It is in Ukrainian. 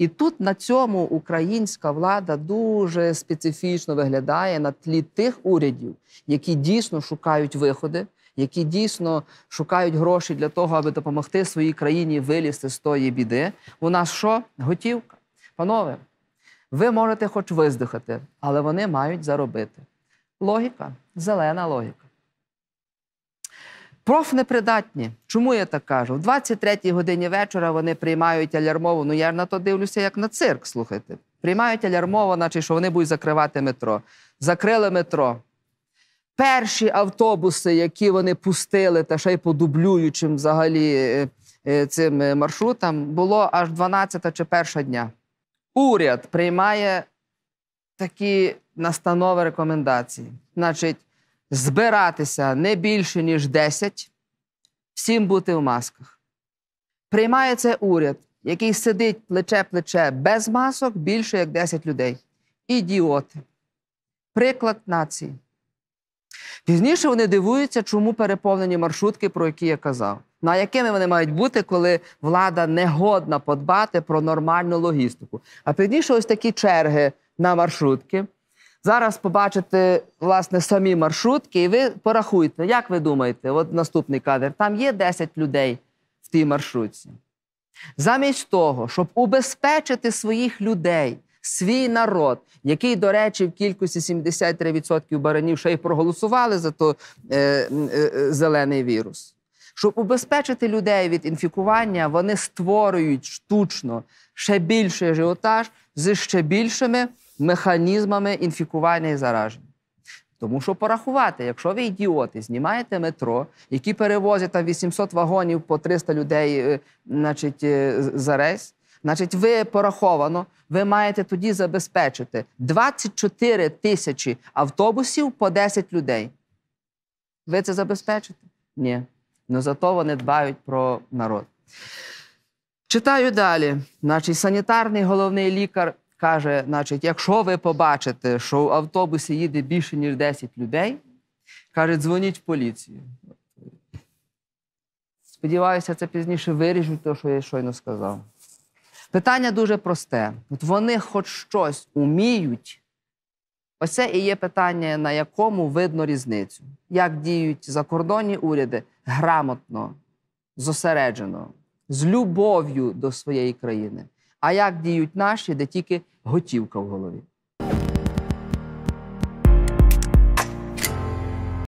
І тут на цьому українська влада дуже специфічно виглядає на тлі тих урядів, які дійсно шукають виходи, які дійсно шукають гроші для того, аби допомогти своїй країні вилізти з тої біди. У нас що? Готівка. Панове, ви можете хоч виздихати, але вони мають заробити. Логіка зелена логіка. Профнепридатні. Чому я так кажу? В 23-й годині вечора вони приймають алярмову. Ну я на то дивлюся, як на цирк, слухайте. Приймають алярмову, значить, що вони будуть закривати метро. Закрили метро. Перші автобуси, які вони пустили, та ще й по дублюючим взагалі е, е, цим е, маршрутам, було аж 12 чи перша дня. Уряд приймає такі настанови рекомендації. Значить, збиратися не більше, ніж 10, всім бути в масках. Приймає це уряд, який сидить плече-плече без масок більше як 10 людей. Ідіоти. Приклад нації. Пізніше вони дивуються, чому переповнені маршрутки, про які я казав. На ну, якими вони мають бути, коли влада не годна подбати про нормальну логістику? А пізніше ось такі черги на маршрутки. Зараз побачите власне самі маршрутки, і ви порахуйте, як ви думаєте, от наступний кадр, там є 10 людей в тій маршрутці. Замість того, щоб убезпечити своїх людей, свій народ, який, до речі, в кількості 73% баранів ще й проголосували за той е, е, е, зелений вірус. Щоб убезпечити людей від інфікування, вони створюють штучно ще більший ажіотаж з ще більшими механізмами інфікування і зараження. Тому що порахувати, якщо ви ідіоти, знімаєте метро, які перевозять там 800 вагонів по 300 людей, е, значить, е, за рейс, значить, ви пораховано, ви маєте тоді забезпечити 24 тисячі автобусів по 10 людей. Ви це забезпечите? Ні. Ну зато вони дбають про народ. Читаю далі. Значить, санітарний головний лікар каже: значить, якщо ви побачите, що в автобусі їде більше, ніж 10 людей, каже, дзвоніть в поліцію. Сподіваюся, це пізніше вирішить те, що я щойно сказав. Питання дуже просте. От Вони хоч щось уміють. Оце і є питання, на якому видно різницю. Як діють закордонні уряди грамотно, зосереджено, з любов'ю до своєї країни а як діють наші, де тільки готівка в голові.